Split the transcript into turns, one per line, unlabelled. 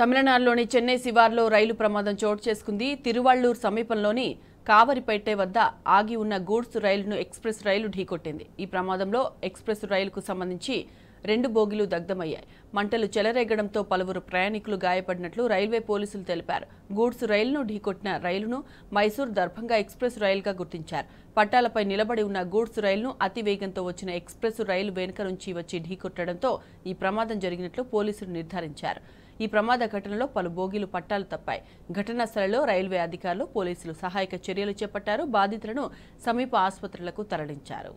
తమిళనాడులోని చెన్నై శివార్లో రైలు ప్రమాదం చోటు చేసుకుంది తిరువళ్లూరు సమీపంలోని కావరిపేట వద్ద ఆగి ఉన్న గూడ్స్ రైలును ఎక్స్ప్రెస్ రైలు ఢీకొట్టింది ఈ ప్రమాదంలో ఎక్స్ప్రెస్ రైలుకు సంబంధించి రెండు బోగిలు దగ్ధమయ్యాయి మంటలు చెలరేగడంతో పలువురు ప్రయాణికులు గాయపడినట్లు రైల్వే పోలీసులు తెలిపారు గూడ్స్ రైలును ఢీకొట్టిన రైలును మైసూర్ దర్భంగా ఎక్స్ప్రెస్ రైలుగా గుర్తించారు పట్టాలపై నిలబడి ఉన్న గూడ్స్ రైలును అతి వేగంతో వచ్చిన ఎక్స్ప్రెస్ రైలు వెనుక నుంచి వచ్చి ఢీకొట్టడంతో ఈ ప్రమాదం జరిగినట్లు పోలీసులు నిర్ధారించారు ఈ ప్రమాద ఘటనలో పలు బోగీలు పట్టాలు తప్పాయి ఘటనా స్థలంలో రైల్వే అధికారులు పోలీసులు సహాయక చర్యలు చేపట్టారు బాధితులను సమీప ఆసుపత్రులకు తరలించారు